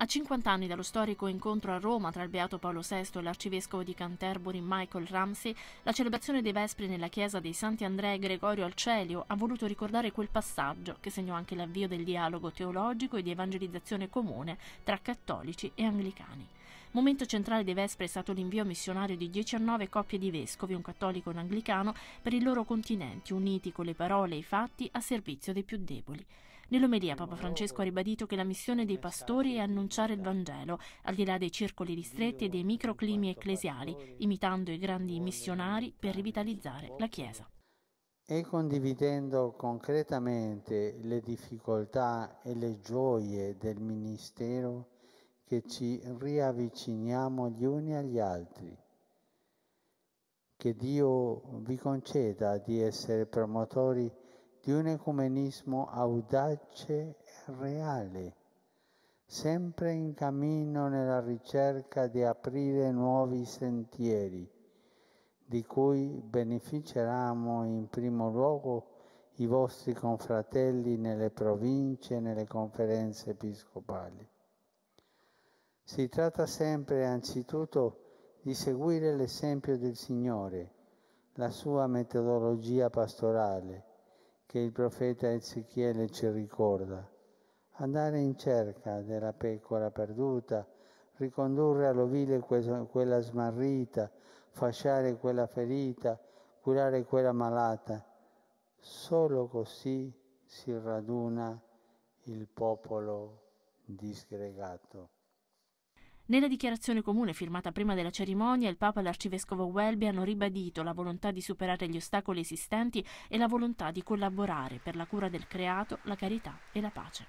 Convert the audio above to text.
A 50 anni dallo storico incontro a Roma tra il Beato Paolo VI e l'arcivescovo di Canterbury Michael Ramsey, la celebrazione dei Vespri nella chiesa dei Santi Andrea e Gregorio al Celio ha voluto ricordare quel passaggio che segnò anche l'avvio del dialogo teologico e di evangelizzazione comune tra cattolici e anglicani. Momento centrale dei Vespri è stato l'invio missionario di 19 coppie di vescovi, un cattolico e un anglicano, per i loro continenti, uniti con le parole e i fatti a servizio dei più deboli. Nell'omelia Papa Francesco ha ribadito che la missione dei pastori è annunciare il Vangelo, al di là dei circoli ristretti e dei microclimi ecclesiali, imitando i grandi missionari per rivitalizzare la Chiesa. E condividendo concretamente le difficoltà e le gioie del ministero, che ci riavviciniamo gli uni agli altri. Che Dio vi conceda di essere promotori di un ecumenismo audace e reale, sempre in cammino nella ricerca di aprire nuovi sentieri, di cui beneficeranno in primo luogo i vostri confratelli nelle province e nelle conferenze episcopali. Si tratta sempre anzitutto di seguire l'esempio del Signore, la sua metodologia pastorale, che il profeta Ezechiele ci ricorda. Andare in cerca della pecora perduta, ricondurre all'ovile quella smarrita, fasciare quella ferita, curare quella malata. Solo così si raduna il popolo disgregato. Nella dichiarazione comune firmata prima della cerimonia, il Papa e l'Arcivescovo Welby hanno ribadito la volontà di superare gli ostacoli esistenti e la volontà di collaborare per la cura del creato, la carità e la pace.